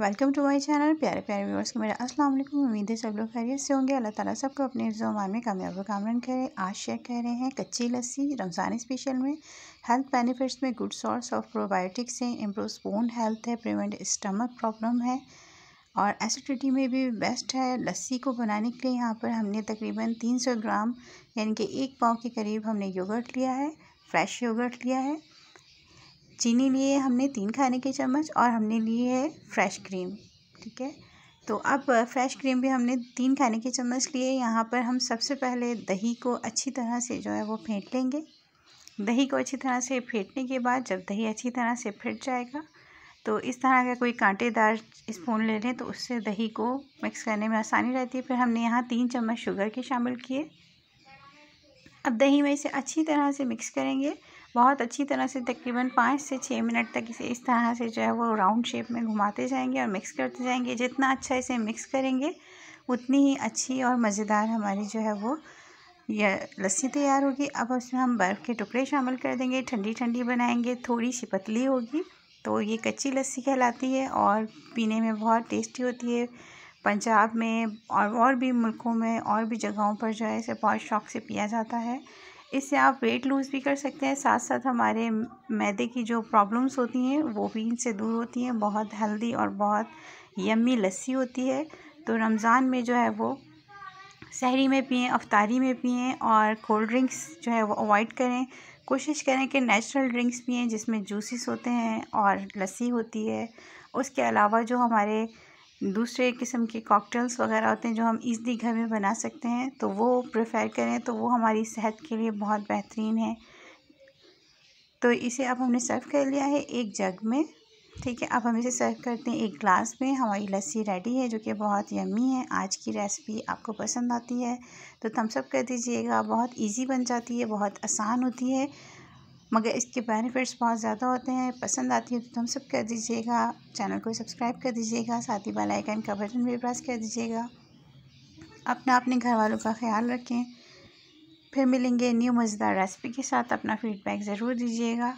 welcome to my channel प्यारे प्यारे viewers के मेरा अस्सलाम वालेकुम उम्मीद है सब लोग खैरियत से होंगे अल्लाह ताला सबको अपने हिफ्जोमान में कामयाब कामरन करें आज शेयर कह रहे हैं कच्ची लस्सी रमज़ान स्पेशल में हेल्थ बेनिफिट्स में गुड सोर्स ऑफ प्रोबायोटिक्स हैं इम्प्रूव बोन हेल्थ है प्रिवेंट स्टमक प्रॉब्लम है और एसिडिटी में भी बेस्ट है लस्सी को बनाने के लिए यहाँ पर हमने तकरीबन तीन सौ ग्राम यानी कि एक पाव के करीब हमने योगर्ट लिया है फ्रेश योगर्ट लिया है चीनी लिए हमने तीन खाने के चम्मच और हमने लिए है फ्रेश क्रीम ठीक है तो अब फ्रेश क्रीम भी हमने तीन खाने के चम्मच लिए यहाँ पर हम सबसे पहले दही को अच्छी तरह से जो है वो फेंट लेंगे दही को अच्छी तरह से फेंटने के बाद जब दही अच्छी तरह से फेंट जाएगा तो इस तरह का कोई कांटेदार स्पून ले लें तो उससे दही को मिक्स करने में आसानी रहती है फिर हमने यहाँ तीन चम्मच शुगर के शामिल किए अब दही में इसे अच्छी तरह से मिक्स करेंगे बहुत अच्छी तरह से तकरीबन पाँच से छः मिनट तक इसे इस तरह से जो है वो राउंड शेप में घुमाते जाएंगे और मिक्स करते जाएंगे जितना अच्छा इसे मिक्स करेंगे उतनी ही अच्छी और मज़ेदार हमारी जो है वो यह लस्सी तैयार होगी अब उसमें हम बर्फ़ के टुकड़े शामिल कर देंगे ठंडी ठंडी बनाएंगे थोड़ी सी पतली होगी तो ये कच्ची लस्सी कहलाती है और पीने में बहुत टेस्टी होती है पंजाब में और और भी मुल्कों में और भी जगहों पर जो है इसे बहुत शौक़ से पिया जाता है इससे आप वेट लूज़ भी कर सकते हैं साथ साथ हमारे मैदे की जो प्रॉब्लम्स होती हैं वो भी इनसे दूर होती हैं बहुत हेल्दी और बहुत यम्मी लस्सी होती है तो रमज़ान में जो है वो सहरी में पिएँ अफ्तारी में पिएँ और कोल्ड ड्रिंक्स जो है वो अवॉइड करें कोशिश करें कि नेचुरल ड्रिंक्स पिएँ जिसमें जूसेस होते हैं और लस्सी होती है उसके अलावा जो हमारे दूसरे किस्म के कॉकटेल्स वगैरह होते हैं जो हम ईज़ली घर में बना सकते हैं तो वो प्रेफर करें तो वो हमारी सेहत के लिए बहुत बेहतरीन है तो इसे अब हमने सर्व कर लिया है एक जग में ठीक है अब हम इसे सर्व करते हैं एक ग्लास में हमारी लस्सी रेडी है जो कि बहुत यमी है आज की रेसिपी आपको पसंद आती है तो थम्सअप कर दीजिएगा बहुत इजी बन जाती है बहुत आसान होती है मगर इसके बेनिफिट्स बहुत ज़्यादा होते हैं पसंद आती है तो थम्स अप कर दीजिएगा चैनल को सब्सक्राइब कर दीजिएगा साथ ही बेलाइकन का बटन भी प्रेस कर दीजिएगा अपना अपने घर वालों का ख्याल रखें फिर मिलेंगे न्यू मज़ेदार रेसिपी के साथ अपना फीडबैक ज़रूर दीजिएगा